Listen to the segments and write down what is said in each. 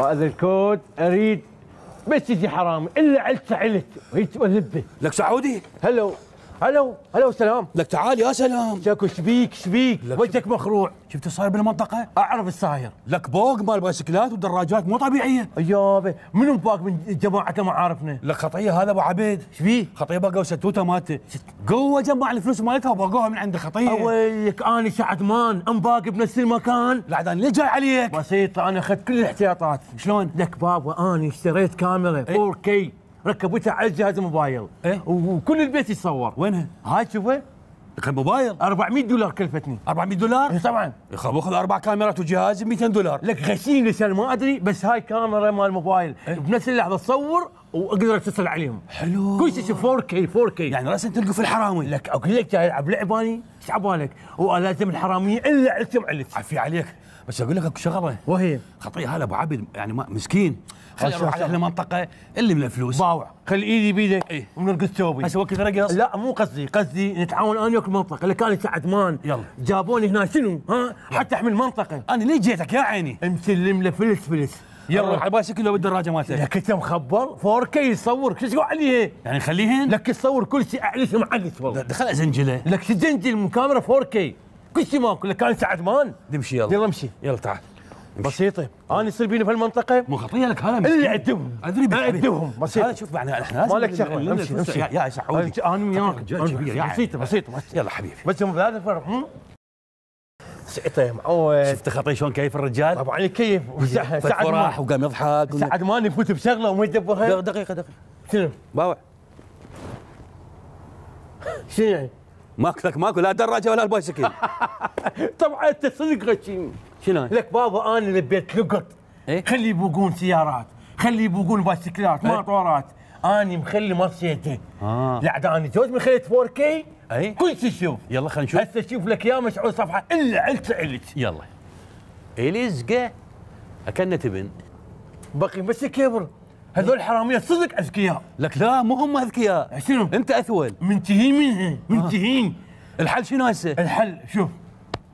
هذا الكود اريد بس يجي حرامي الا علت علت وهي تبقى لك سعودي هلو هلا هلا وسلام لك تعال يا سلام شكو شبيك شبيك وجهك مخروع شفت صاير بالمنطقه اعرف الساير لك بوق مال بايسكلات ودراجات مو طبيعيه ايابه منو باق من جماعه ما عارفنا لك خطيه هذا ابو عبيد شبيك خطيه باقوا ستوته مالته قوه جمع الفلوس مالتها وباقوها من عند خطيه اويك انا شعدمان ام باق بنفس المكان لا عاد انا جاي عليك بسيطه انا اخذت كل الاحتياطات شلون لك بابا انا اشتريت كاميرا 4K ركبتها على جهاز الموبايل إيه؟ وكل البيت يتصور وينها؟ هاي شوفه كان موبايل 400 دولار كلفتني 400 دولار؟ اي طبعا يا اخي باخذ اربع كاميرات وجهاز ب 200 دولار لك غشيني لسان ما ادري بس هاي كاميرا مال موبايل إيه؟ بنفس اللحظه تصور واقدر اتصل عليهم حلو كل شيء 4K 4K يعني راسا تلقى في الحرامي لك اقول لك جاي العب لعبه انا ايش عبالك والازم الحراميه الا علتهم علت عفي عليك بس اقول لك اكو شغله وهي خطيه هذا ابو عبد يعني ما مسكين خلي اروح على اهل المنطقه اللي من الفلوس باوع خلي ايدي بيدك ايه ومن ارقص ثوبي هسه وقت رقص لا مو قصدي قصدي نتعاون انا وياك المنطقه اللي لك انا عدمان يلا جابوني هنا شنو ها حتى احمل منطقه انا ليه جيتك يا عيني مسلم له فلس فلس يلا على بالي شكله بالدراجه مالته لك انت مخبر 4 كي يصور شو عليها يعني خليهن لك تصور كل شيء اعلس معلس والله دخل ازنجله لك زنجل من كاميرا 4 كي كل شيء ماكو لك انا عدمان نمشي يلا يلا امشي يلا تعال بسيطه انا يصير بيني المنطقة مو خطيه لك هذا اللي عدوهم ادري عدوهم بسيطه هذا شوف معنا احنا ما لك شغله امشي امشي يا سعودي انا وياك يعني. بسيطه بسيطه يلا حبيبي بس بهذا الفرق سعته معود شفت خطي شلون كيف الرجال؟ طبعا إيه، كيف سعد راح وقام يضحك سعد ماني يفوت بشغله وما يدبرها دقيقه دقيقه شنو؟ باوع شنو يعني؟ ماكو ماكو لا دراجه ولا البايسكل طبعا انت صدق غشيم شنو لك بابا انا لبيت لقط إيه؟ خلي يبوقون سيارات خلي يبوقون بايسكلات إيه؟ طورات اني مخلي مرسيدس آه. انا زوج مخليت خليت 4 كي اي كل شيء شوف يلا خلينا نشوف هسه شوف لك يا مسعود صفحه الا علت علت يلا اليزقة اكنه تبن بقي بس كبر هذول حراميه صدق اذكياء لك لا مو هم اذكياء شنو انت اثول منتهين منها آه. منتهين آه. الحل شنو هسه الحل شوف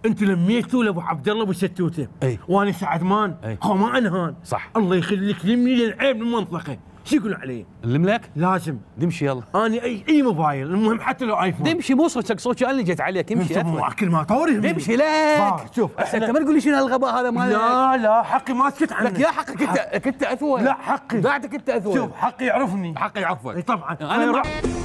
انتم لميتوا لابو عبد الله ستوته اي وانا سعد مان اي هو ما انهان صح الله يخليك لمني للعيب المنطقه شو يقولون علي؟ الملك؟ لازم دمشي يلا انا اي اي موبايل المهم حتى لو ايفون دمشي مو صوتك صوتي انا اللي جيت عليك امشي اكل ما طوري دمشي لك شوف انت ما تقول لي شنو هالغباء هذا مالك لا لا حقي ما سكت عنك لك يا حقك انت انت اثول لا حقي بعدك انت اثول شوف حقي يعرفني حقي يعرفك اي طبعا انا, أنا